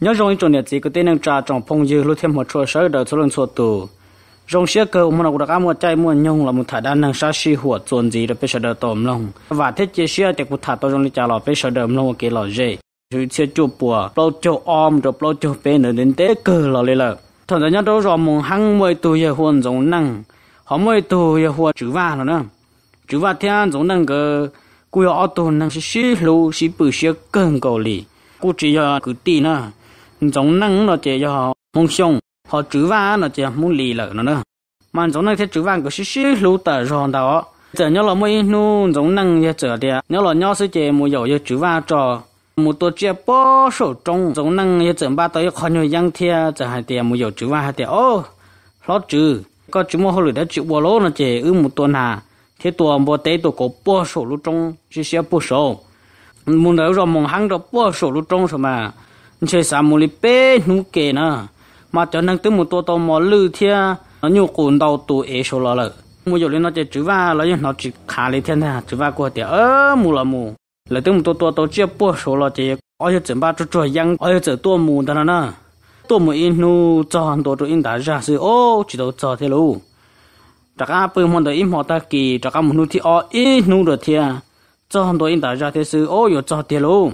nhớ rong trong nhà chỉ có tên năng trà trong phong dư lúc thêm một chỗ sở đời số lần số tù rong xe cơ ông nào đã mua chạy mua nhung là một thả đan năng sa si hủa chuẩn gì được bây giờ đời tổm lòng và thiết chế xe để cụ thả tôi trong lịch trả lò bây giờ đời lòng cái lò dễ rồi xe chụp bùa bao chỗ om rồi bao chỗ bên nữa đến tế cơ lò lên lợ thằng đó nhớ đâu rồi mùng hăng mười tù giờ hồn giống năng họ mười tù giờ hùa chữ va rồi nữa chữ va thiên giống năng cơ cùi ở tù năng sĩ sĩ lù sĩ bự xe cơn cầu lì cú chỉ giờ cứ tì nữa giống năng nó chỉ cho họ mong xong họ chữ va nó chỉ muốn lì lợ nó nữa mà giống năng thế chữ va cứ xí xí lú tờ rồi đó giờ nhớ là mấy nu giống năng giờ đi nhớ là nhớ sẽ chỉ mua dầu giờ chữ va cho một tổ chức bỏ số trong giống năng giờ ba tới khó nhiều giang thia giờ hai tiền mua dầu chữ va hai tiền ô lót chữ có chữ mua hồi đã chữ bỏ nó chỉ ư một tuần hà thế tuần bỏ tế tổ cổ bỏ số lú trong xí xí bỏ số muốn đâu rồi mong hàng đó bỏ số lú trong rồi mà chế sa mù li bê nụ kê nà mà cho năng tư mù tô tô mò lư thia nó nhu cồn đầu tù ế số lò lợ mù dụ nó chế chữ va nó nó chỉ khá lì thiên thà chữ va của tiệt ơ mù là mù là tư mù tô tô tô chia bùa số lò chế ở chỗ chừng ba chỗ chỗ yang ở chỗ tua mù đó nà tua mù in nu cho hàng đồ chỗ in da ra sư ô chỉ đầu cho thế lù chắc à bự mòn đồ in mò ta kỳ chắc à mù nu thì ở in nu được thia cho hàng đồ in da ra thế sư ô yo cho thế lù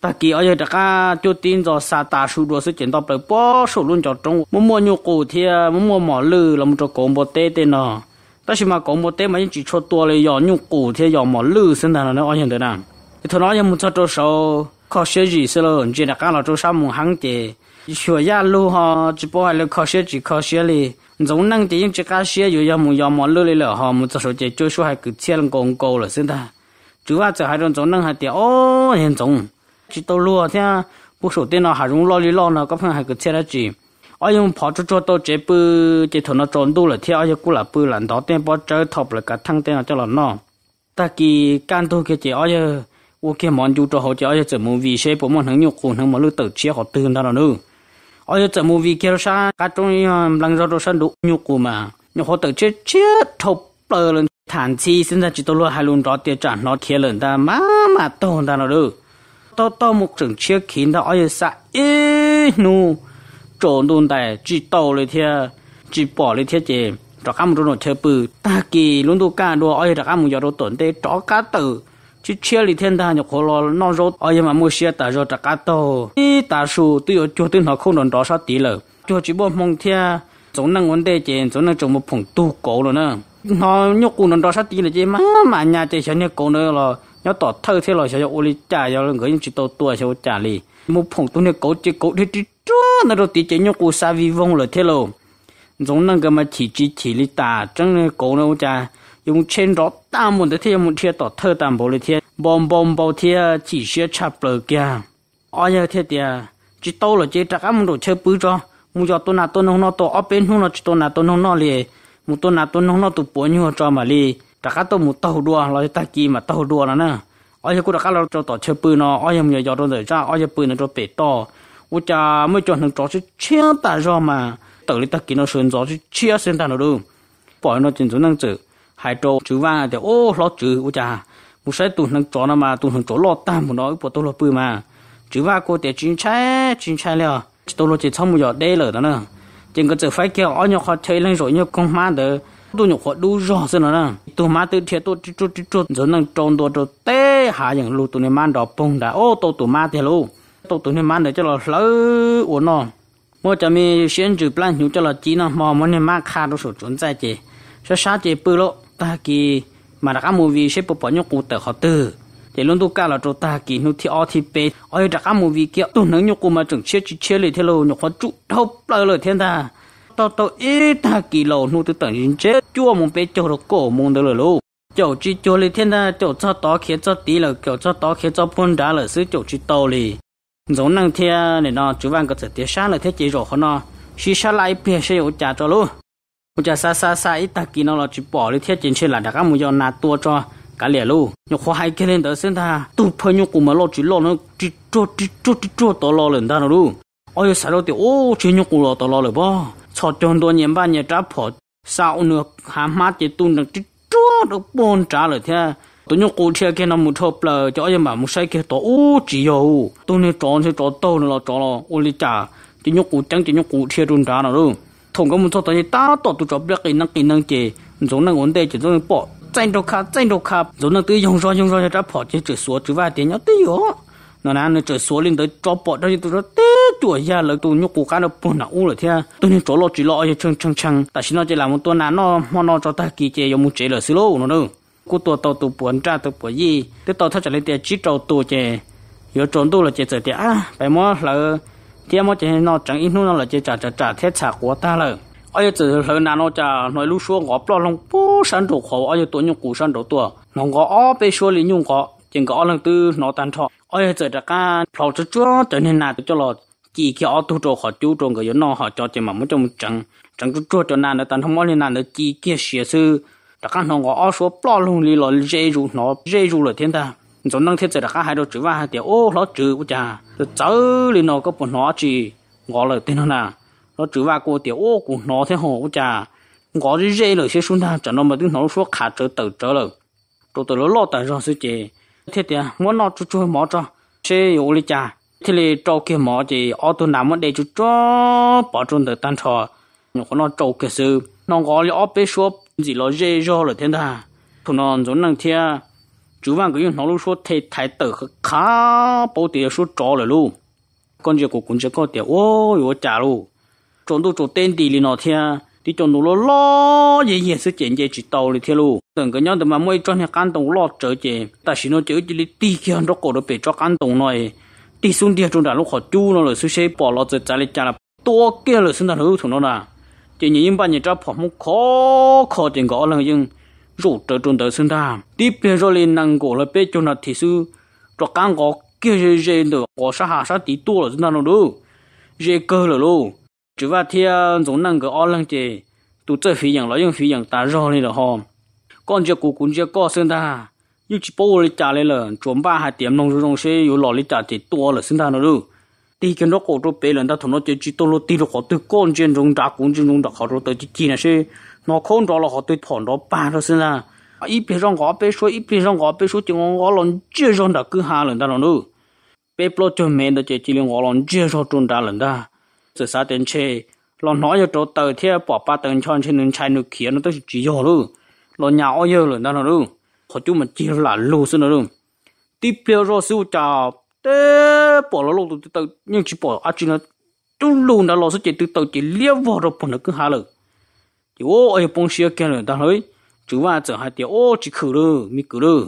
ta kỳ ở đây ta cả cho tin cho sa ta sưu đồ sự chuyển tập lại bỏ số luôn cho trong mua mua nhu cầu thì à, mua mua mỏ lư làm chỗ cổ một tê tên nọ ta xem mà cổ một tê mà chỉ cho tua lại dọn nhu cầu thì dọn à, mỏ lư sinh thành là nó ở hiện thế nào thì thôi nói em muốn cho cho số khó sẽ gì sẽ là chỉ là cái là chỗ sao muốn hàng chế sửa ya lu ha chỉ bỏ lại khó sẽ chỉ khó sẽ li giống năng chỉ những chỉ cá sẽ rồi dọn muốn dọn mỏ lư lại là ha, muốn cho số chế cho số hay cứ chia làm công cầu là sinh thành chú ba cho hai đồng giống năng hai tiền ô hiện giống chỉ tàu lúa thế à? bộ số tiền nó hà rung lo lý lo nó có phải hai cái xe đó chỉ ai dùng phó cho cho tàu chế bự chế thằng nó trốn đâu là thế ai cũng là bự là đó tiền bỏ chơi thọc là cả thằng tiền nó cho là nó ta kỳ can thôi cái chế ai ô kia món chú cho họ chế ai chỉ muốn vì xe bộ món hàng nhục khủng hàng mà lư tự chia họ tư đó là nữa ai chỉ muốn vì kia sa cả trong ờ, lăng rau đồ săn đủ nhục khủng mà nhục họ tự chia chia thọc bờ lên thản chi xin ra chỉ tàu lúa hai luôn đó tiền trả nó kia lên ta má mà tồn ta nó được to to một trường chiếc khiến đó ai xa ê nu trộn đồn tài chỉ tàu lên thia chỉ bỏ lên thia chè trọ cam rồi nó chơi bự ta kỳ luôn tu ca đua ai trọ cam giờ đồ tổn tê trọ cá tử chỉ chia lên thiên ta nhục khổ lo nó rốt ai mà mua xe ta rồi trọ cá tàu ý ta số tự ở chỗ tin họ không đòn đó sao tí lờ cho chỉ bỏ mong thia chúng năng vấn đề chè giống năng trồng một phòng tu cổ rồi nè nó nhục cụ nó đó sao tí là chứ mà mà nhà chè sẽ nhục cổ nữa rồi nhớ tỏ thơ thế rồi sẽ ô li trả cho người chỉ tàu tua sẽ trả li một phòng tu này cố chỉ cố thế chỉ chúa nó đầu tí chỉ nhau cố sa vi vong rồi thế rồi giống năng cái mà chỉ chỉ chỉ li ta chẳng này cố nó trả dùng chân đó ta muốn thế thì muốn thiệt tỏ thơ tam bộ li thiệt bom bom bao thiệt chỉ sẽ chập lờ kia ôi giờ thiệt à chỉ tàu là chỉ chắc một đồ chơi bự cho mu cho tôi nào tôi nó nó tôi ở bên hông nó tôi nào tôi nó nó liền mu tôi nào tôi nó nó tôi bỏ nhiều cho mà liền đặc cá tôi một tàu đua lo ta chi mà tàu đua nó nè ôi giờ đặc cá lo cho tỏ chơi bự ôi giờ mình giờ tôi đợi ôi giờ nó cho bể to ôi cha mới cho thằng chó chứ chia ta ra mà tự lý ta nó sơn gió chứ chia sơn ta nó đâu bỏ nó trên xuống năng chữ hai trâu chữ vàng thì ô lo chữ ôi cha một sai tụi thằng chó mà tụi thằng chó lo một nó bỏ tôi lo bự mà chữ vàng cô để chính trái chính trái liền tôi lo chỉ xong một đây lỡ đó nè chừng cái chữ phải kêu ôi nhau khó chơi lên rồi nhau con ma được tôi nhục họ đủ rõ rồi nữa tôi mà tôi thiệt tôi chút chút chút rồi năng trôn tôi rồi té hạ những lúc tôi nên mang đó bông đã ô tôi tôi mà thiệt luôn tôi tôi nên mang để cho nó lỡ uổng nó mỗi giờ mình xuyên chữ plan hiểu cho nó chỉ nó mà mỗi nên mang khá đồ số chuẩn sai chứ sao sao chứ bự lộ ta mà đã các movie sẽ bỏ nhục cụ tờ họ từ thì luôn tôi cả là chỗ ta kỳ nó thì ở thì bê ở đã các movie kia tôi nâng nhục cụ mà chẳng chết chỉ chết lại thế nhục họ trụ thâu lỡ lỡ thiên ta tao tao ít ta kỳ lầu nu tự tận nhìn chết chua mong bé cho được cổ mong được lỗ chỗ chỉ chỗ lấy thiên ta chỗ cho đó khiến cho tí là kiểu cho đó khiến cho phun đá là xứ chỗ chỉ tàu lì giống năng thea này nó chú vàng có thể tiếc sáng là thế chỉ rồi họ nó xí xa lại bia xe ổ trả cho luôn ổ trả xa xa xa ít ta kỳ nó là chỉ bỏ lấy thiết chính xe là đã các mùi nà tua cho cả lẻ luôn nhọ khoa hai cái lên đó xin ta tu phơi nhọ cùng mà lo chỉ lo nó chỉ cho chỉ cho chỉ cho tao lo lên ta nó luôn ôi sao đâu thì ô chỉ nhọ cùng lo tao lo rồi bao cho trong đó nhìn ba nhà trả phở sau nữa há mát chỉ tu được chỉ chúa được bốn trả lời thế tôi nhớ cô chia kia nó một thập là cho em mà một sai kia tổ ô chỉ yêu tôi nên chọn thì chọn tôi là chọn là ô lý trả chỉ nhớ cô chẳng chỉ nhớ cô chia luôn trả nào đâu thông có một số tôi ta tổ tôi chọn biết cái năng kỹ năng gì giống năng ổn đề chỉ giống bỏ tranh đồ khá tranh đồ khá giống năng tự dùng rồi dùng rồi trả phở chỉ chỉ số chỉ vài tiền nhau tiêu nó nãy nó trở xuống lên tới cho bọt đó tôi nói té tuổi ra lời tôi nhúc cố cá nó buồn nào u rồi thế à. tôi nên chỗ lọ chỉ lọ cho chăng chăng chăng tại xin nó chỉ làm một tuần nán nó mà nó cho ta kỳ chế giống một chế là xí lô nó đâu cô tôi tàu tụ buồn ra tôi buồn gì thế tàu thắt chặt lên tiền chỉ trâu tôi chế giờ trốn tôi là chế giờ tiền à phải mua là tiền mua chế nó chẳng ít nữa là chế trả trả trả thế trả của ta rồi ai giờ lời nào nó trả nói lúc xuống ngõ bỏ lòng bố sản đồ khổ ai giờ tôi nhúc củ sản đồ tôi nó ngõ ở bên xuống liền nhung ngõ chừng ngõ lần tư nó tan thọ ôi giờ ra cá phao cho chúa tới nên nào cho lọt chỉ khi ở tu trò họ chú trọng cái nó họ cho chỉ mà muốn trong chẳng chẳng chú chúa cho nàng nó tận không muốn nàng nó chỉ kia xia sư ra cả nó ngõ ở số bao luôn đi lọ dễ rụ nó dễ rụ là thiên ta rồi năng thiết giờ ra cá hai đôi chữ và hai ô nó chữ của cha rồi cháu lên nó có bọn nó chỉ ngõ là tên nó nào nó chữ và cô tiểu ô của nó thế hồ của cha ngõ dễ rồi sẽ xuống ta chẳng nó mà tiếng nó số khả trở tự trở rồi tôi tôi lo lo tại sao sư chị thế thì muốn nó chú chú mỏ cho chế yếu lý cha thế là trâu kia mỏ thì ô tô nam ở đây chú cho bỏ trốn được tan trò nhưng nó trâu kia sự nó gọi là ốp bê số gì lo dê do rồi thế ta thằng nó giống năng thia chú vàng cái nó lúc số thầy thái tử khá bảo tiền số cho rồi luôn con giờ của con sẽ có tiền ô yếu trả luôn trốn đâu trốn tên đi liền nó thia thì cho nó lo gì gì sự chuyện gì chỉ tàu thì thế luôn từng cái nhau từ mà mới cho nhà căn đồng lo trở về ta chỉ nó chữ chỉ đi tì kia nó cổ nó bị cho căn đồng này đi xuống địa trung ta lúc họ chú nó rồi sự sẽ bỏ lo chơi trả lại trả là to kia rồi xin ta hữu thằng nó là chỉ nhìn những bạn nhà cho phòng muốn khó khó tiền gõ là nhưng rủ trở chúng ta xin ta tiếp theo rồi lên năng cổ là bé chúng ta thì sư cho căn gõ kia gì rồi được gõ sa hà sa tí to rồi xin ta nó được rồi cơ rồi luôn chú và theo giống năng cái ở lăng chế tụ chơi phi nhàng lấy dùng phi nhàng ta rõ này là hòm con chơi cố cũng chơi co sơn ta yêu chỉ bố lấy trả lấy lần chuẩn ba hai tiệm nông nông sẽ yêu lò lấy trả thì to là sơn ta nó được đi cái nó cổ cho bé lần ta thằng nó chỉ chỉ tôi lo tí nó khó từ con chơi rong đá cũng chơi rong đá khó rồi tới chỉ chỉ là sẽ nó không đó là họ tới thằng đó ba rồi sơn ta ít biết rong gõ bé số ít biết rong gõ bé số chỉ ngon gõ lần chưa rong đá cứ hà lần ta nó nữa bé blo chơi mẹ nó chơi chỉ là gõ lần chưa rong đá lần ta từ xa tên chê lo nói cho chỗ tờ thia bỏ ba tên cho trên đường chai nước kia nó tới chỉ cho luôn lo nhà ôi giờ rồi đó nó luôn họ chú mà chỉ là lù xin nó luôn tiếp theo rồi siêu trà tế bỏ lo lù từ từ nhưng chỉ bỏ ăn chỉ nó chú lù nó lo sẽ chỉ từ từ chỉ liếc vào rồi bỏ nó hà lử chỉ ô ơi bông xia rồi đó nói chú ba chở hai tiểu ô chỉ khử rồi mi khử rồi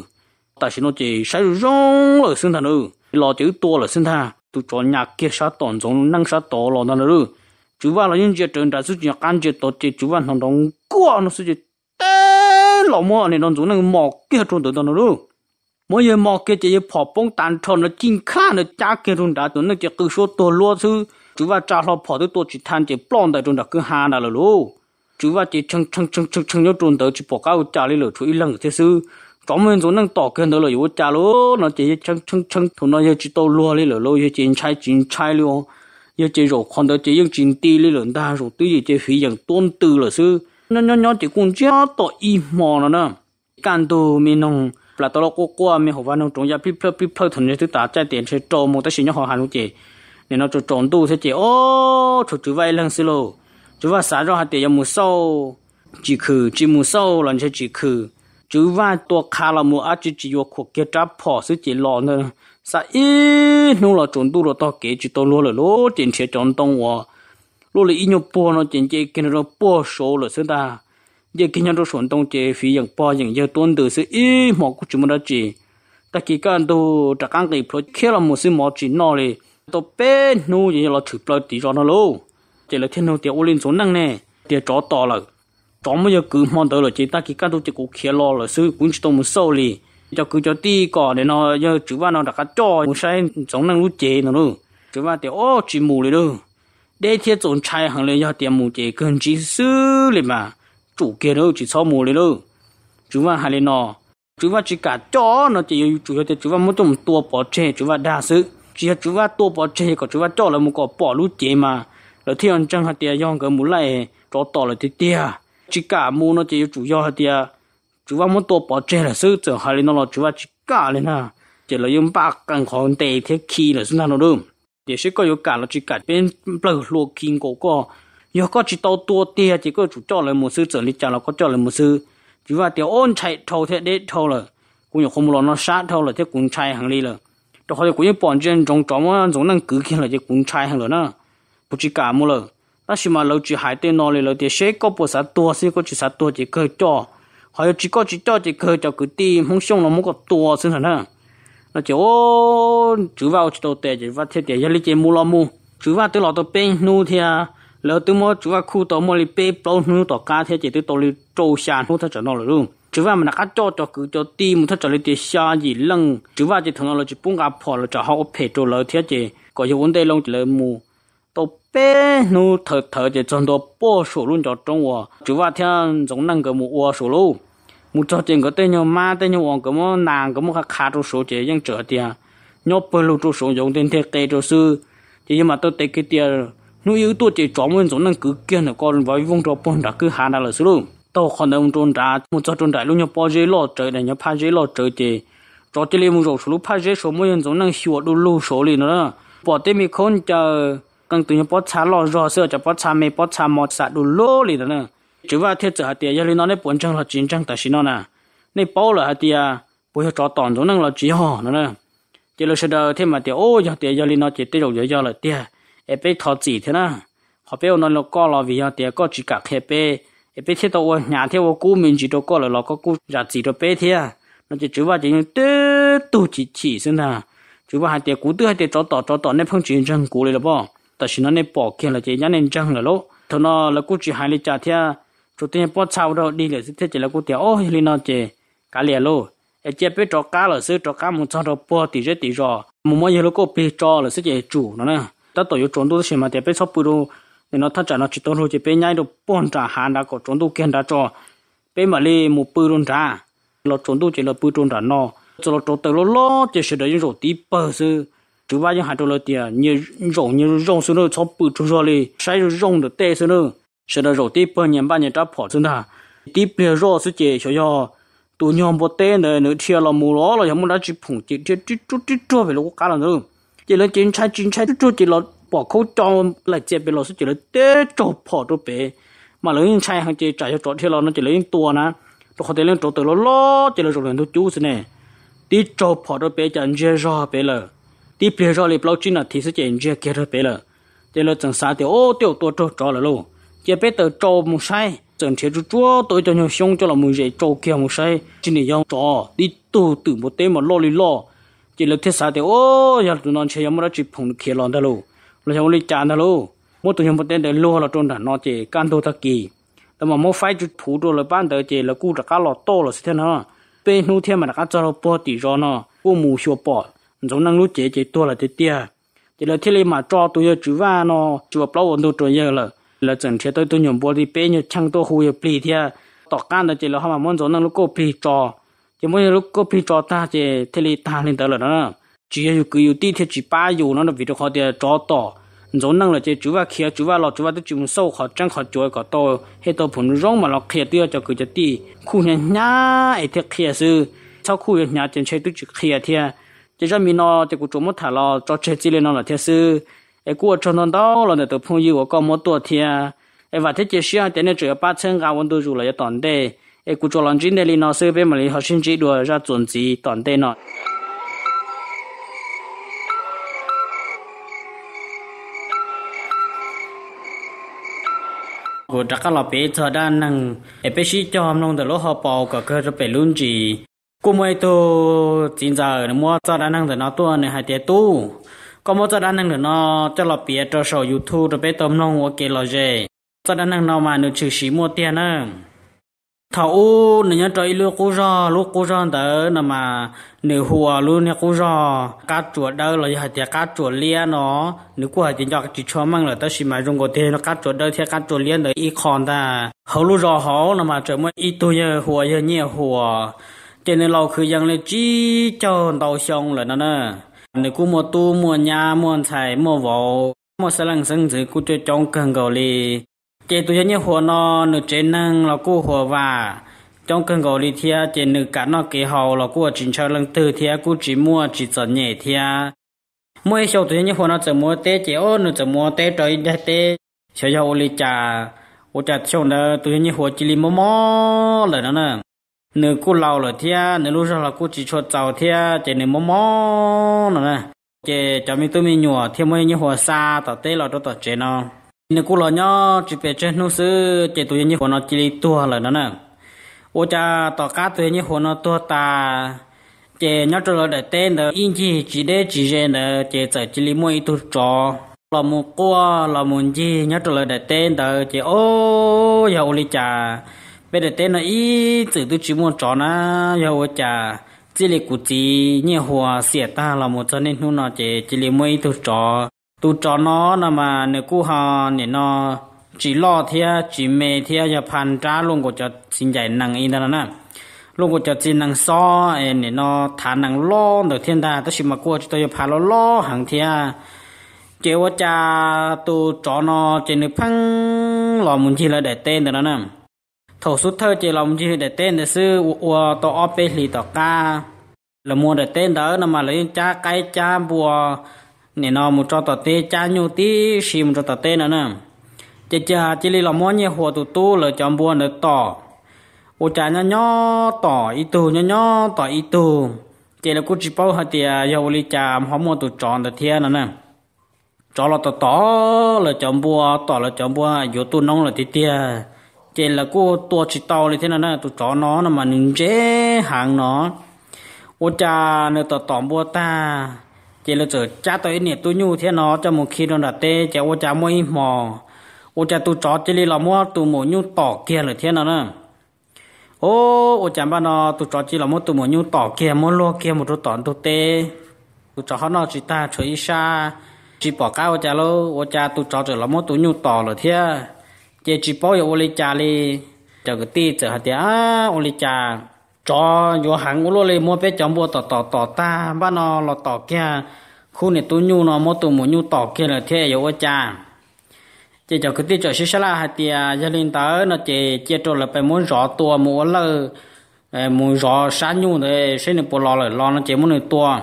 tại sao nó chỉ sai rong sinh thần ừ lo chữ tua là sinh thần tu cho nhà kia sa tổn giống năng sa tổ lo nó rồi, chú ba là những chuyện trần đã xuất hiện căn chuyện tổ chức chú ba nó đóng quá nó xuất hiện té lọ mò này nó giống năng mò kia trốn tới nó rồi, mỗi giờ mò kia chỉ phò bông tàn tròn nó chinh khá nó cha kia trốn đã trốn nó chỉ cứ số tổ lo chứ chú ba cha lo phò tới tổ chức than chỉ plon tại trốn đã cứ hà nào rồi chú ba chỉ chăng chăng chăng chăng chăng nhớ trốn tới chỉ bỏ cao trả lấy lửa chú ý lần thế sư có mình chỗ năng tỏ cái đó là yếu cha lô nó chỉ chăng chăng chăng thôi, nó chỉ tàu lúa đi rồi lô chỉ chín chai chín chai luôn giờ chỉ rồi còn đó chỉ những chín tì đi rồi ta rồi tuy gì chỉ phí rằng tôn từ là sư nó nó nó chỉ cũng chưa tỏ y mò nó nè can tu mình nông là tao có qua mình học văn nông trồng gia phi phi phi phi thằng này thứ ta chạy tiền sẽ trộm một cái gì nhá họ hàng luôn chị nên nó trộm tu sẽ chị ô chủ chủ vay lần xí lô chủ vay xả ra hạt tiền một sâu chỉ khử chỉ một sâu là sẽ chỉ khử chú va tua khá là mua á chỉ chỉ vô khổ kia tráp phò sự chỉ lo nữa sa ý nung là chuẩn tu rồi tao kể chỉ tao lô là lo tiền xe chọn tông hoa lô là ít nhiều po nó tiền chơi kia nó po số là sự ta giờ kia nó chuẩn tông chơi phi อย่าง po อย่าง giờ tuân từ sự ý mà cũng chúng nó chỉ ta kỳ can tu ta căng cái pro kia là một sự mà chỉ nó đi tao bé nu gì là thử pro tí cho nó lô? chỉ là thiên nó tiêu linh số năng nè tiêu chó to là cho mấy cứ mong tới rồi chỉ ta chỉ các đồ chỉ cố khía lo rồi sư cũng chỉ tôi một sâu li cho cứ cho tí cỏ để nó giờ chú ba nó đã cá cho một sai giống năng lúc chế nó luôn chú ba thì ô chỉ mù rồi luôn, để thiết trộn chai hàng lên giờ tiền mù chế cần chỉ sư liền mà chủ kia đâu chỉ sau mù rồi luôn, chú ba hai lên nó chú ba chỉ cả cho nó chỉ chủ yếu thì chữ vào một trong tua bỏ chế chú ba đa sư chỉ chú ba tua bỏ chê còn chữ vào cho là một cái bỏ lúc chế mà rồi thiên chân hạt tiền yong cái mù lại cho to là thế tiền chỉ cả mu nó chỉ chủ yếu thì à chú vào muốn tổ bảo chế là sự hai hay nó là chú vào chỉ cả lên ha chỉ là dùng ba căn khoản tệ thế khi là chúng ta nó đúng thì sẽ có yêu cả nó chỉ cả bên bờ lô kinh cổ co yêu có chỉ tàu tua tiền chỉ có chủ cho là một sự trở lên chả là có cho là một sự chú vào tiểu ôn chạy thầu thế đấy thầu là cũng không lo nó sát thầu là thế cũng chạy hàng đi là đó họ cũng như bản trên trong trong giống năng cứ kia là thế cũng chạy hàng rồi nữa, bút chỉ cả mua rồi ta chỉ mà lâu chỉ hai tên nó lên lâu thì sẽ có bộ sát tua sẽ có chỉ sát tua chỉ khơi hay có chỉ cho chỉ khơi cho cứ tìm không xong nó muốn có tua xin hẳn ha nó chỉ vào chỉ đầu chỉ vào thiết tệ gia lý chỉ mua lo mua vào tới lọ bên nu thì à lỡ tới mua vào khu tới mua đi bên bao nu tỏ cá thế chỉ tới tàu đi trâu sàn hút thật nó rồi luôn vào mình đã cắt cho cho cứ cho tìm thật trở lại thì xa gì lăng chữ vào chỉ thằng nó là bung áp phò là cho họ phải trâu lỡ thế chỉ có những vấn đề lông chỉ lỡ mua 到白侬头头就种到包熟了，叫种我，就话听种那个么我熟喽，么早点个等你妈等你往个么难个么还卡住手这样折的，你不露住手用点点盖住手，这嘛都得给点，侬有多这专门种那个干的，搞人把用着帮着去喊他了是喽，到可能种茶，么早种茶，侬要包热老折的，要怕热老折的，早点来么种熟了怕热熟么样种那小都露手里了，把对面看着。cần tụi nó bớt chả lo rõ sợ cho bớt chả mê bớt chả mọt sạ đủ lô lì đó nè chứ và thiết giờ hạt tiền giờ lên nó nên bốn trăm là chín trăm tại xin nó nè nên bao là hạt tiền bây giờ cho tòn rồi năng là chỉ họ nữa nè chỉ là sơ thêm mà tiền ô giờ tiền giờ lên nó chỉ tiêu rồi giờ giờ là tiền em biết thọ gì thế nè họ biết nó là có là vì giờ tiền có chỉ cả khi bé em biết thiết đâu nhà thiết đâu cú mình chỉ đâu có là nó có cú giá gì đâu bé thế nó chỉ chứ và chỉ tự tu chỉ chỉ xin nè chứ và hạt tiền cú tư hạt tiền cho tỏ cho tỏ nên phong chỉ rằng cú này là bao ta xin nó nên bỏ kia là chỉ nhá nên chăng là lỗ thôi nó là cú chỉ hai lý trà thia chủ tiên bỏ sau đó đi là thế chỉ là cú tiệt ôi lì nó chỉ cá lìa lô ở chế bé trò cá là sư trọ cá muốn cho nó bỏ tỷ rết tỷ rò một mỗi giờ lúc cô bé là sư chỉ chủ nó nè ta tổ yếu trốn tôi xin mà tiệt bé sắp bự đâu, nên nó thắt trả nó chỉ tôi hồ chỉ bé nhảy đâu, bốn trả hàng đã có trốn đâu kiện đã trò bé mà lì một bự luôn trả lọt trốn đâu chỉ là bự trốn trả nó cho lọt trốn tới lô lô chỉ sẽ đợi những rổ tí bờ sư chú ba những hạt trâu tiền như rộng như rộng xuống nó cho bự chú rồi đi sai rộng được tê xuống nó sẽ là rộng tiếp bao nhiêu bao nhiêu trăm phỏ xuống ta tiếp bia rõ sự chế cho yo tụ nhóm bộ tê này nữa chia là mù ló là chúng ta chỉ phụng chỉ chỉ chỉ chút chỉ chút về lúc cá là nữa chỉ là chính sách chính sách chút chỉ là bỏ khâu cho là chế bị lọ sự chỉ là tê chỗ phỏ chỗ mà lấy những sai hàng chế trả cho chỗ thì nó chỉ lấy những tua nè rồi họ thấy lấy chỗ tự nó lo chỉ là chỗ này nó chú thế này tí chỗ phỏ chỗ bể chẳng dễ rõ bể là đi bia rồi lấy chín là thì sẽ chỉ chơi kia rồi bé là thế là chẳng sao thì ô tiêu tôi cho cho là luôn chỉ bé tôi cho một sai chẳng thể chúa tôi cho nhau xong cho là một dạy cho kia một sai chỉ để nhau cho đi tu từ một tên mà lo lì lo chỉ là thế sao thì ô giờ tụi nó chơi mà nó chỉ phồng kia lon đó luôn là chúng lấy chán đó luôn mỗi tụi nhau một tên để lo là trôn đàn nó chỉ can đồ ta kỳ là mà mỗi phải chút thủ đồ là ban đầu chỉ là cú ra cá lọt to là thế nào bên nu thêm mà nó cho nó bỏ tỉ cho nó cú mù bỏ giống năng lúc chế chế tua là thế tia chỉ là thế này mà cho tôi cho chú va nó chú vào bao nhiêu tuổi giờ là là chẳng thế tôi tôi nhổm bò đi bé nhớ chăng tôi hùi plì thia tỏ can là chỉ là họ mà muốn giống năng lúc cô plì trò chỉ muốn lúc cô plì trò ta chỉ thế này ta lên tới là đó, chỉ là cứ yêu tí thiết chỉ ba yêu nó là vì được họ để trò tỏ giống năng là chỉ chú va kia chú va lọ chú va tôi chịu sâu khó trăng khó chuối khó to hết tôi phun rong mà lọ kia tiêu cho cứ cho tí khu nhà nhà ấy thế kia sư sau khu nhà nhà trên chơi tôi chỉ kia thia chỉ cho mình nó thì cũng chúng mất thả lo e e cho trẻ chỉ lên nó là thế sư ai cũng cho nó đó là để tụi phong yêu có một tuổi thì ai và thế chỉ xia thế này chỉ có ba chân cao đồ rồi là toàn đề ai cũng cho lần chính đây nó sư mà lý học sinh chỉ đùa ra chuẩn gì toàn đề nó của đặc là bé cho đa năng, ép bé sĩ cho ham nông từ lỗ họ bò cả cơ cho luôn gì cô mới tổ chín giờ nó mua cho đàn năng rồi nó tu này hai tiệt tu có mua cho đàn năng rồi nó cho lọp bia cho sổ youtube rồi bé tôm nông ok lo gì, cho đàn năng nó mà nó trừ xí mua tiền á thầu nó nhớ trời lu cú rò lu cú rò đó nó mà nếu hùa luôn nè cú rò cá chuột đâu là hai tiệt cá chuột lia nó nếu cú hai tiệt cho chỉ cho măng là tao xí mà dùng có tiền nó cá chuột đâu thì cá chuột lia đấy ít còn ta hầu lu rò hầu nó mà trời mới ít tu giờ hùa giờ nhiều hùa cho nên lâu cứ dân lên chi cho đầu xong là nó nè nếu cũng mua tu mua nhà mua tài mua vỏ mua xe lăng sinh thì cũng cho trong cần cầu đi chế tôi nhớ hồ nó nửa chế năng là cô hồ và trong cần cầu đi thia chế nửa cả nó kế hậu là cô chính cho lăng từ thia cô chỉ mua chỉ dẫn nhẹ thia mỗi sau tôi nhớ hồ nó chỉ mua té chỉ ô nửa chỉ mua té trời đẹp té sẽ cho ô lý trà ô trà xong đó tôi nhớ hồ chỉ li mò mò là nó nè nếu cô lâu rồi thia nếu lúc sau là cô chỉ cho tàu thia chỉ nên mò mò nữa nè chỉ cho mình tôi mình nhùa thia mới như hòa sa tàu tê là đó tàu chế nó nếu cô lâu nhó chỉ về chơi nô sư chỉ tôi như hòa nó chỉ đi tua là nữa nè ô cha tàu cá tôi như hòa nó tua ta chỉ nhớ cho để tên đó yên chỉ chỉ để chỉ riêng đó chỉ chỉ chỉ đi mỗi tu trò là một cô là một gì nhớ cho để tên đó chỉ ô dầu đi cha เป็นเต้นอีจืดตุจิมวจอนะยาวจะจิลิกุจีเนี่ยหัวเสียตาเราหมดจะเน้นหูนอเจจิลิไม่ตุจอตุจอนอนะมาเนกูหาเนี่ยนอจีล่อเทียจีเมเทียจะพันจ้าลงก็จะสินใจนางอินนะนะลงก็จะจีนนางซอเอเนี่ยนฐานนางล้อเดือเทียนตาตุชิมากัวจะต้องพาเราล้อหางเทียเจ้าว่าจะตัวจอนอเจนึพังเรอมุนทีละได้เต้นดนะนะ thổ sút thơ chỉ lòng chỉ để tên để sư ua to op bê lì tỏ ca là mua để tên đó nó mà lấy cha cái cha bùa nè nó một cho tỏ tê cha nhu tí xì cho tỏ tên nữa nè chỉ chả chỉ lì lòng mua nhẹ hồ tụ tu là chọn bùa để tỏ ô cha nhó nhó tỏ ít tu nhó nhó tỏ ít tu chỉ là cú chỉ bao hạt tiề yêu lì cha không mua tụ chọn để thiên nữa nè cho là tỏ tỏ là chọn bùa tỏ là chọn bùa vô tu nông là tí tiề chỉ là cô tua chỉ tàu thì thế nào nè tụi chó nó nó mà nín chế hàng nó ô cha nó tỏ tỏm bua ta chỉ là chở cha tới nè tôi nhu thế nó cho một khi nó đã tê chả ô cha mới mò ô cha tụi chó chỉ là mua tụi mổ nhu tỏ kia là thế nào nè ô ô cha ba nó tụi chó chỉ là mua tụi mổ nhu tỏ kia mua lo kia một tụi tòn tụi tê tụi chó nó chỉ ta chơi xa chỉ bỏ cao cha lô ô cha tụi chó chỉ là mua tụi nhu tỏ là thế chế chỉ bao giờ ôli cha li chờ cái tí chờ hạt á à, ôli cha cho vô hàng ô lê mua bé chồng bố tò tò tò ta ba nó lo tò kia khu này tu nhu nó mua tu muốn nhu tò kia là thế yếu cha chỉ cho cái tí cho xí xả la hạt á gia đình tớ nó chỉ chế cho là phải muốn rõ tua mua lơ ờ, muốn rõ sáng nhu để xin được bộ lò lại lò nó chế muốn được tua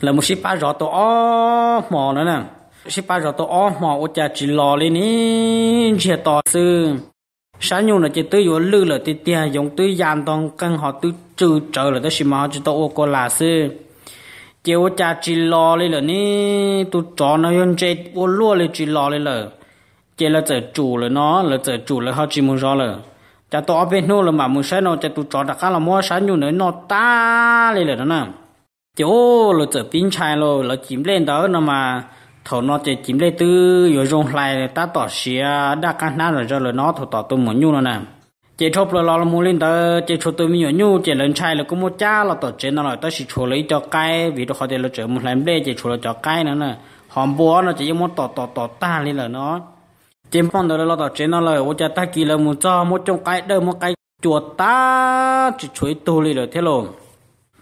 là một xí ba rõ tua mò nữa nè sĩ ba giờ tôi ó mà, ô cha chỉ lò lên đi chỉ tỏ sư sáng nhu là chỉ tư yếu lư là tê tia dùng tư giàn toàn căn họ tư trừ trở là tới sĩ mà chỉ tôi ô cô là sư chỉ ô cha chỉ lò lên là ní tôi cho nó dùng chết ô lúa lên chỉ lò lên là chỉ là trở chủ là nó là trở chủ là họ chỉ muốn rõ là cha tôi ở bên nô là mà muốn nó cha tôi chó đặc là mua nó ta lên là nó nè chỗ là trở pin chai rồi là chìm lên đó nó mà thổ nó chỉ chìm lấy tư rồi dùng lại ta tỏ xí à, đa căn nát rồi cho lời nó thổ tỏ tôi muốn nhu nó nè chỉ chụp là lo là muốn lên tới chỉ chụp tôi mình nhu chỉ lên chai là cũng một cha là tỏ trên nó nói ta chỉ chụp lấy cho cái vì đó họ để là chụp một lần đây chỉ chụp lấy cho cái nữa nè hòm búa nó chỉ muốn tỏ tỏ tỏ ta lên là nó chỉ phong đó là tỏ trên nó là ô cha ta kỳ là một cho một trong cái đỡ một cái chuột ta chỉ chuối tôi lên rồi thế rồi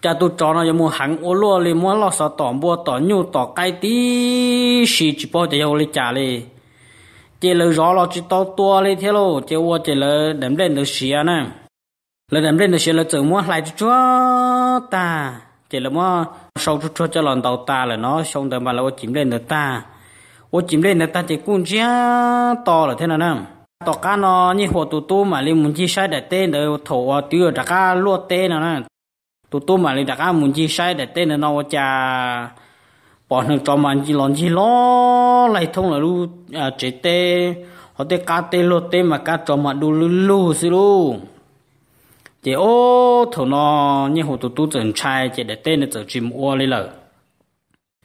cha tu cho nó mu hẳn ô lúa li mua lo sợ tỏ mua tỏ nhu tỏ cái tí xì chỉ bao giờ li trả li chỉ lỡ rõ lo chỉ to to li thế lo chỉ ô chỉ lỡ đếm lên được xì à nè lỡ đếm lên được xì lỡ tự mua lại chúa ta chỉ lỡ mua sau chút chúa cho lần đầu ta là nó xong rồi mà là ô chìm lên được ta ô chìm lên được ta chỉ cũng chia to là thế nào nè tỏ cá nó như hồ tụ tu mà li muốn chi sai để tên để thổ ờ, tiêu trả cá lúa tên nào nè tu tu mà lấy đặt ăn muốn chi sai để tên nó cha bỏ nước cho mà chỉ lon chỉ lo lại thông là lu chế à, tê họ tê cá tê lo tê mà cá cho mà đu lu lu xí lu chế ô thổ nó như hồ tu tu trần trai chế để tên nó trở chìm ô lấy lợ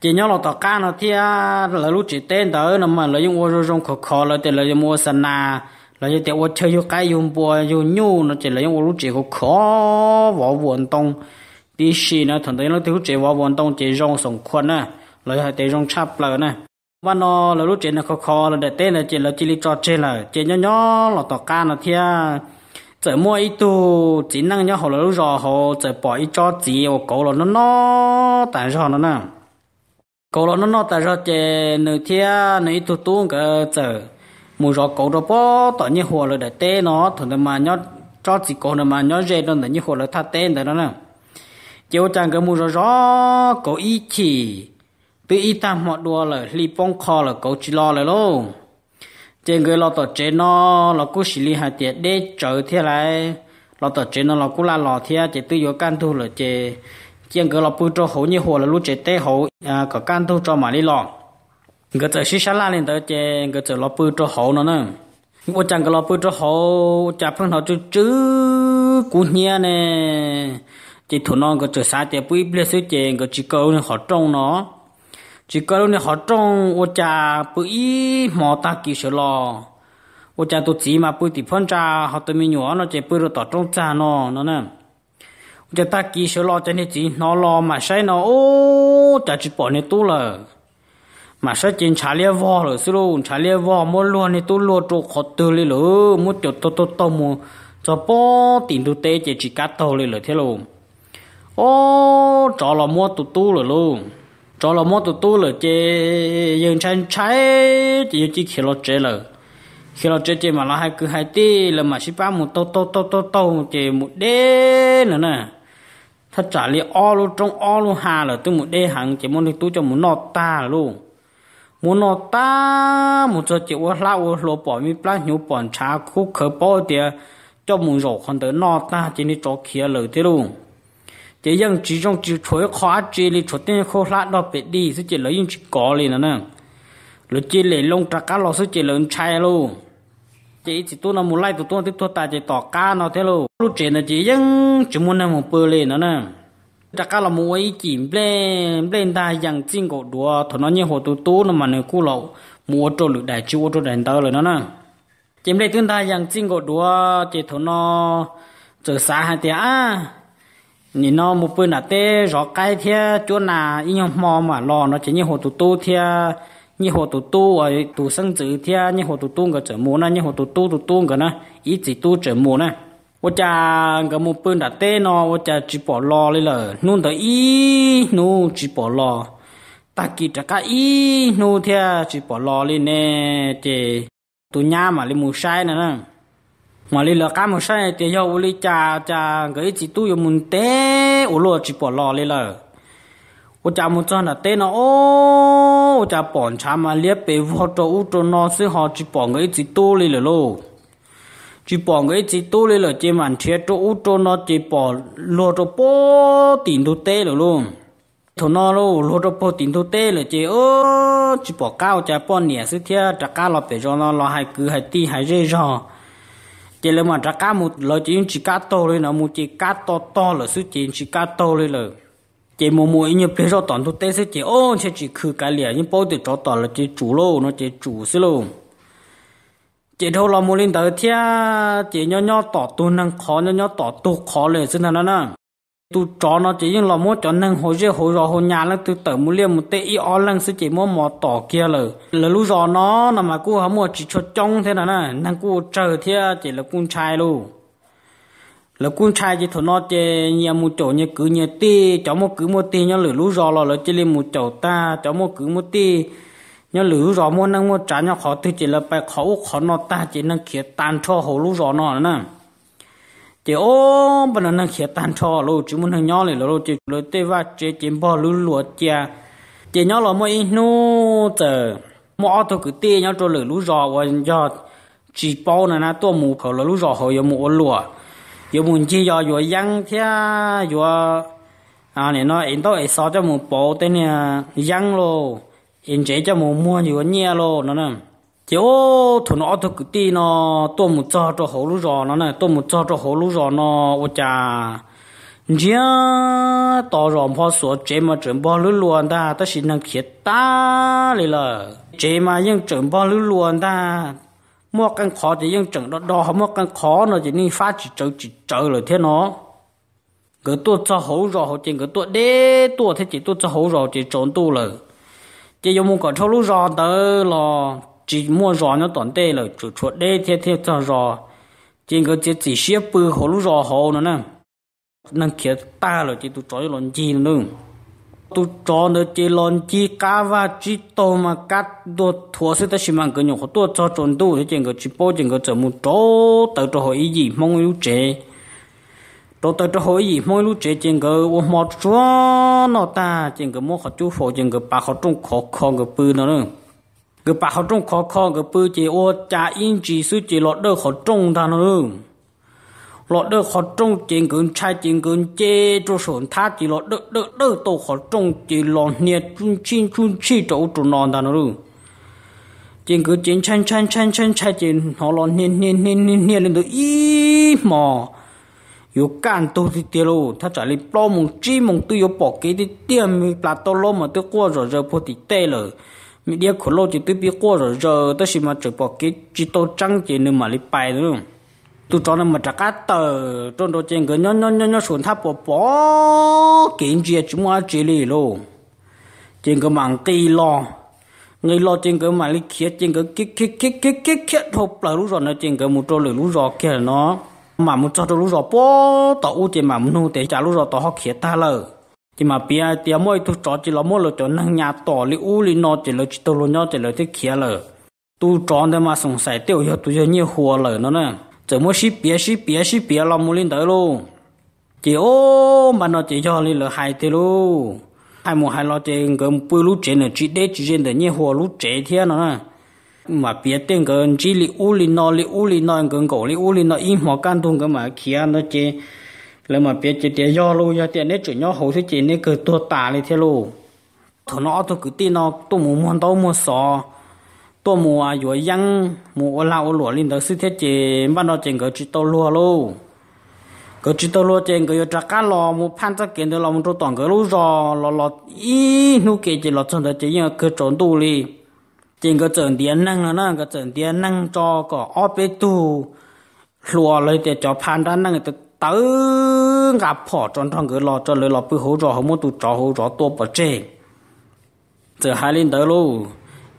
chế nhớ là tao cá nó thia là lu chế tên đó nó mà lấy dùng ô rồi dùng khó khó là tê lấy dùng ô sanh na là như thế, tôi chơi yo cái dùng bò dùng nhu nó chỉ là những lúc chỉ có khó võ vận động đi xì nó thằng đấy nó thiếu chỉ võ vận động chỉ rong sống khuôn nè là hai tay rong chắp là nè và nó là lúc chỉ nó khó khó là để tên là chỉ là chỉ lý cho chơi là chỉ nhỏ nhỏ là tỏ ca nó thia chỉ mua ít tu chỉ năng nhỏ họ là lúc rồi họ chỉ bỏ ít cho chỉ và cổ là nó nó tại sao nó nè cổ là nó nó tại sao chỉ nửa thia nửa ít tu tu cái chỉ mù rõ cổ đó bó tỏ như hồ là để tê nó thằng nó mà nhó cho chỉ cổ là mà nhó dê nó là như hồ là thắt tê đó nè chiều chẳng cái mù rõ rõ cổ ý chỉ tự ý tam họ đua là li bông kho là cổ chỉ lo là luôn trên người lo tỏ chế nó là cú xử lý hạt tiệt để chờ thế lại lo tỏ chế nó là cú la lò thế chế tự do can thu là chế trên người lo bự cho hổ như hồ là lúc chế tê hổ à có can thu cho mà đi lò ngỡ chờ xí sáng lên tới chè ngỡ chờ lo bự cho hậu nó nữa ngỡ chẳng có lo bự cho hậu chả phân hậu chứ chứ cú nhia nè chỉ thủ nó ngỡ chờ xa chè bự bê sứ chè ngỡ chỉ câu nên họ trông nó chỉ câu nên họ trông ngỡ chả bự ý mò ta kỳ sợ lo ngỡ chả tu chỉ mà bự thì phân cha họ tự mình nhỏ nó chè bự rồi tỏ trông cha nó nó nè ngỡ ta kỳ sợ lo cho nên chỉ nó lo mà sai nó ô chả chỉ bỏ nên tu là mà sẽ chín chả lia vò rồi xí lô chả lia vò mua luôn thì tôi luôn chỗ khó tư li lỡ mua chỗ tôi tôi tôi mua cho bó tiền tôi tế chỉ chỉ cá tàu li lỡ thế lô ô cho là mua tụ tu rồi lô cho là mua tụ tu rồi chê dừng chân trái chỉ chỉ khi lo chê lỡ khi lo chê chê mà nó hay cứ hay tí là mà xí ba một tàu tàu tàu tàu tàu chê một đê nữa nè thật trả li o luôn trong o luôn hà là tôi một đê hàng chỉ muốn tôi cho một nọ ta luôn muốn nó ta muốn cho chị ua lao ua lo bỏ mi plan hiểu bọn cha khu khởi bỏ tiề cho muốn rồi còn tới nó ta chỉ đi cho kia lời thế luôn chỉ dân chỉ trong chỉ chuối khóa chỉ đi chuột tiền khô lát đó bị đi chứ chỉ lấy những chỉ có liền nè, rồi chỉ lấy lông trà cá lò chứ chỉ lấy chai luôn chỉ chỉ tôi nó muốn lại tụi tôi tiếp tôi ta chỉ tỏ cá nó thế luôn lúc chuyện là chỉ dân chỉ muốn làm một bơ liền nè ta cả là mua ý chỉ lên lên ta rằng chính cổ đùa thằng nó như hồ tu tu nó mà nó cú lậu mua trâu lửa đại chúa trâu đèn tơ rồi nó nè chém đây tương ta rằng chính cổ đùa chỉ thằng nó chờ xa hai tiếng à nhìn nó một bữa nà té rõ cái thế chỗ nà in nhau mò mà lo nó chỉ như hồ tu tu thế như hồ tu tu ở tu sinh chữ thế như hồ tu tu cái chữ mua nè như hồ tu tu tu tu cái nè ít chỉ tu chữ mua nè 我家个木本打得呢，我家只 bỏ lo 哩了，弄得一弄只 bỏ lo，打几只个一弄天只 bỏ lo 哩呢，这都 nhà mà li mua sai nè nè, mà li là cá mua sai thì yêu li cha cha cái chỉ tu yêu muốn té, ô chỉ bỏ lo li là, cha muốn cho là té nó cha bỏ cha mà liếc bề vợ cho ô cho nó sẽ họ chỉ bỏ cái chỉ tu li là chỉ bỏ cái chỉ tu lên là chỉ mặn thiệt chỗ út chỗ nó chỉ bỏ lo cho bỏ tiền tu tê rồi luôn thổ nó lo lo cho bỏ tiền tu tê là chỉ ô chỉ bỏ cao chả bỏ nhẹ sự thiệt trả cá là phải cho nó lo hai cứ hai ti hai dây rồi chỉ là mà trả cá một lo chỉ chỉ cá to lên nó một chỉ cá to to là sự chỉ chỉ cá to lên là chỉ mua mua như bây giờ toàn tu tê sự chỉ ô chỉ chỉ khử cái liền như bỏ tiền cho toàn là chỉ chủ lô nó chỉ chủ sự luôn chị thâu lo mua lên tới thia chị nho nho tỏ tu năng khó nho nho tỏ tu khó lên xin thằng nó nè tu chó nó chỉ nhưng lo mua cho năng hồi dễ hồi rồi hồi nhà là tu tự mua liền một tê y ó lăng sẽ chỉ mua mò tỏ kia lờ là lúc giờ nó nằm mà cô hám mua chỉ cho trong thế nào nè năng cô chờ thia chỉ là con trai luôn là con trai chỉ thôi nó chỉ nhà một chỗ nhà cứ nhà tê cháu một cứ một tê nhau lửa lúc giờ là là chỉ lên một chỗ ta cháu một cứ một tê ยังหรือรอมนั่งมจานยังขอที่จะไปเขาขอนอตาจีนั่งเขียนตานช่อหรอนอนนะเจีโอบนนั่งเขียนตานช่อโลจีมุนหงยอเลยโลูจีเลยเตว่าเจจิมบอลหลวดจ้าเจีนยอเลอมอินูเจอมอตัวกึเตยังจะหลือรู้รอวันยอดจีบอนะนะ ตัวหมูเขาลูรอเขายมูหลวยมุนจียอยยังเทียยอ่าเนี่ยน้อเอ็นโตเอซอจ้าหมูโป้เตเนี่ยยังโล in chế cho mù mua nhiều nghe lo nó nè chỉ ô thằng nó thằng cứ đi nó tôi một cho cho hồ lú rò nó nè tôi một cho cho hồ lú rò nó ô cha nhớ tao ròm hoa sổ chế mà chuẩn bao lú luôn ta ta xin năng khiết ta lì lờ chế mà nhưng chuẩn bao lú luôn ta mua căn khó thì nhưng chuẩn đó đó mua căn khó nó chỉ nên phát chỉ trợ chỉ trợ rồi thế nó cái tôi cho hồ rò hồ tiền cái tôi đế tôi thế chỉ tôi cho hồ rò chỉ trốn tu rồi chỉ dùng một cái thâu lúc rõ tới là chỉ mua rõ nó toàn tê là chủ chuột đây, theo theo cho ra, chỉ có chỉ chỉ xếp bự hồ lúc rõ hồ nữa nè năng kia ta là chỉ tôi trói lon chi nữa tôi cho nó chỉ lon chi cá và chỉ tô mà cắt đồ thua sẽ ta xem mang cái nhổ tôi cho trộn đủ thì chỉ có chỉ bao chỉ có chỉ muốn cho tới cho họ ý gì mong yêu chế tôi tôi cho hỏi gì mỗi lúc chơi chuyện cái ô mò cho nó ta chuyện cái mỗi họ chú phổ chuyện cái bà họ trung khó khăn cái bự nó nữa cái bà họ trung khó khăn cái bự chỉ ô cha in chỉ số chỉ lọt đỡ họ trung ta nó nữa lọt đỡ họ trung chuyện cái trai chuyện cái chê cho sổn tha chỉ lọt đỡ đỡ đỡ tổ họ trung chỉ lọt nhiệt chun chin chun chi chỗ chỗ non ta nó nữa chuyện cái chuyện chăn chăn chăn chăn chăn chuyện họ lọt nhiệt nhiệt nhiệt nhiệt lên tới ít mò 有干都是跌咯，他这里老蒙只蒙都有保给的店面，拉到老么都过着热不的带了。mi dia khổ lo chỉ tôi biết qua rồi giờ tôi xin mà chụp bọc cái chỉ tôi trắng chỉ nên mà lấy bài đúng không tôi cho nó mà trả cá tờ trong đó trên cái nhon nhon nhon nhon xuống tháp bỏ bỏ kiện gì chúng ta chỉ lì luôn trên cái mạng kỳ lo người lo trên cái mà lấy kia trên cái kia kia kia kia kia kia thộp là lúc rồi nó trên cái một trâu lửa lúc rồi kia nó mà muốn cho lúc rồi bó tàu u thì mà muốn nuôi thì trả lúc rồi tàu họ ta lờ chỉ mà bia tia mỗi tu cho chỉ là mỗi lo cho năng nhà tỏ li u li nó chỉ là chỉ tu lo nhau chỉ là thế khía lờ tu chọn để mà sống sai tiêu hiệu tu cho nhiều hoa lờ nó nè chỉ mỗi xí bia xí bia xí bia là muốn lên tới luôn chỉ ô mà nó chỉ cho li là hai tiêu luôn hai một hai lo chỉ cầm bùi lú chế nữa chỉ để chỉ trên để nhiều hoa lú chế thiên nó nè mà biết tiếng cái chỉ li u li no li u li no cái cổ li u li no im mà can thùng cái mà kia nó chế là mà biết chế tiếng do luôn do tiếng nét chủ nhau hậu thế chế nét cái tua tả này thế luôn thọ nó tôi cứ tin nó tôi muốn muốn tôi muốn sò tôi mua à rồi răng mua lao lúa lên đó sư thế chế bắt nó chèn cái chỉ tôi lúa luôn cái chỉ tôi lúa chèn cái trà cái lò mua phan chắc kiến được lò mua tôi toàn cái lúa giò lò lò ý nu kia chỉ lò chân đó chỉ như cái trốn tu liền จริงก็เจอเดียนนั่งนะั่งก็เจอเดียนนั่งจอก็ออไปตูรัวเลยแต่จอพานด้านนั่งแต่ตงกับพอจนทองก็รอจนเลยรอไปหูจอหูมตุจอหูจอตัวปะเจเจอฮาลินเดอลู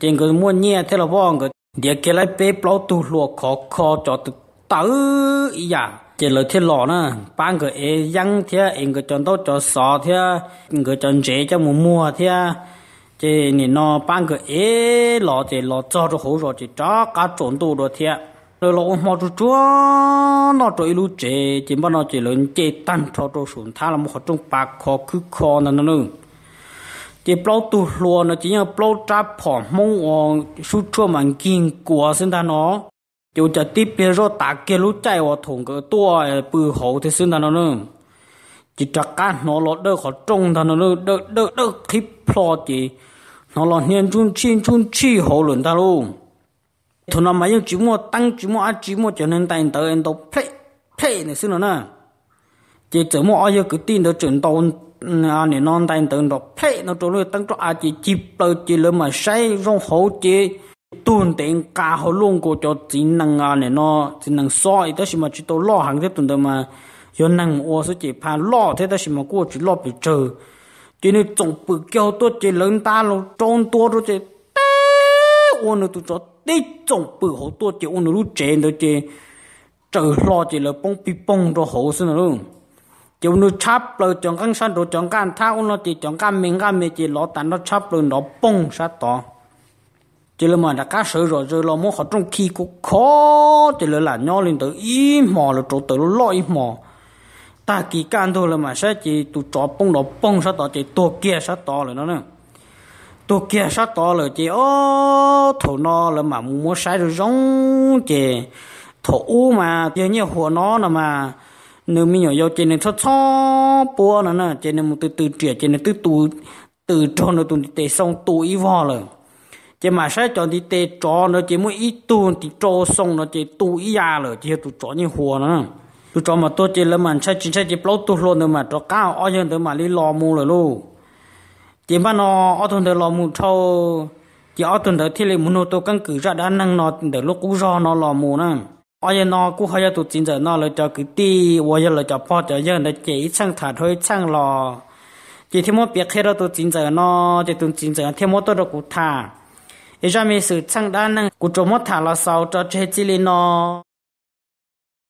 จริงก็ม้วนเนี่ยเทละบ้องก็เดียกเกลัยเป๊ปลอตูรัวขอคอจอตึตึอีหยาเจเลยเทหล่อนะปางก็เอยังเทียเองก็จนโตจอสอเทียเองก็จนเจจะมัวมัวเทีย thì nè nó bán cái ế lọ thì lọ cho cho hổ rồi thì cho cá trộn đồ rồi thiệt rồi lọ mà chú chúa nó trội lú chế chỉ mà nó chỉ lớn chế tan cho cho xuống thà là một trong bạc khó cứ khó nè nè chỉ bao tu lúa nó chỉ như bao trà phỏ mông ông chú chúa mình kinh quá xin ta nó chú chỉ tiếp biến rồi ta kia lú chạy vào thùng cái tua bự hổ thì xin ta nó nữa chỉ chắc cá nó lọt đỡ khó trông ta nó nữa đỡ đỡ đỡ khi plo nó lo nhân chung chiên chung chi hồ luận ta luôn thù năm mà yêu chỉ mua tăng chỉ mua ăn chỉ mua cho nên tay tới em đâu play play này xin nó nè chỉ chỉ mua ai cứ tin được chuyện tàu ừ, à này non tay tới đâu play nó trôi luôn tăng cho ai chỉ chỉ bơ chỉ lớn mà say rong hổ chỉ tuần tiền cả hồ luôn của cho chỉ năng à này nó chỉ năng soi đó mà chỉ tàu lo hàng thế tuần đó mà do năng ô số chỉ phá lo thế đó mà cô chỉ lo bị trừ cái này trồng bự kéo tôi chỉ lớn ta lo trồng tua rồi chỉ té ôn nó tôi cho té trồng bự họ tôi chỉ ôn nó lúc chén đó chỉ trời lo chỉ là bông bị bông rồi họ xin nó chỉ ôn nó chắp rồi chẳng căng san rồi chẳng căng tha ôn nó chỉ chẳng căng mình căng mình chỉ lo tàn nó chắp rồi nó bông sát to chỉ là mà đã cá sữa rồi rồi lo muốn học trong khi cũng khó chỉ là là nhau lên tới im mò là chỗ tới lo im mò ta kỳ can thôi là mà sẽ chỉ tụ chó bông đỏ bông sao to chỉ tua kia sao to rồi nó nè tua kia sao to rồi chỉ ô thổ nó là mà mua sai rồi giống chỉ thổ u mà giờ như หัว nó là mà nếu mình nhỏ chỉ nên thoát thoát bùa nó nè chỉ nên một từ từ trẻ chỉ nên từ từ từ cho nó từ từ xong tụi ý vò rồi chỉ mà sẽ cho đi tê cho nó chỉ muốn ít tụi thì cho xong nó chỉ tụi ý à rồi chỉ tụ tụi trò như หัว nó nè lu cho mà tôi chỉ là mình sẽ chỉ sẽ chỉ lâu tu luôn được mà cho cao ở dân tôi mà đi lò mu rồi lu chỉ mà nó ở thôn được lo mu thâu chỉ ở thôn được thì là muốn tôi căn cứ ra đã năng nó để lúc cũng do nó lò mu nè ở dân nó cũng hay tôi chính giờ nó là cho cái ti và giờ là cho pho, cho dân để chỉ sang thả thôi sang lò, chỉ thêm một việc hết rồi tôi chính giờ nó chỉ tụt chính giờ thêm một tôi được cũng thả ý ra mình năng cũng cho một là sao cho chơi chỉ nó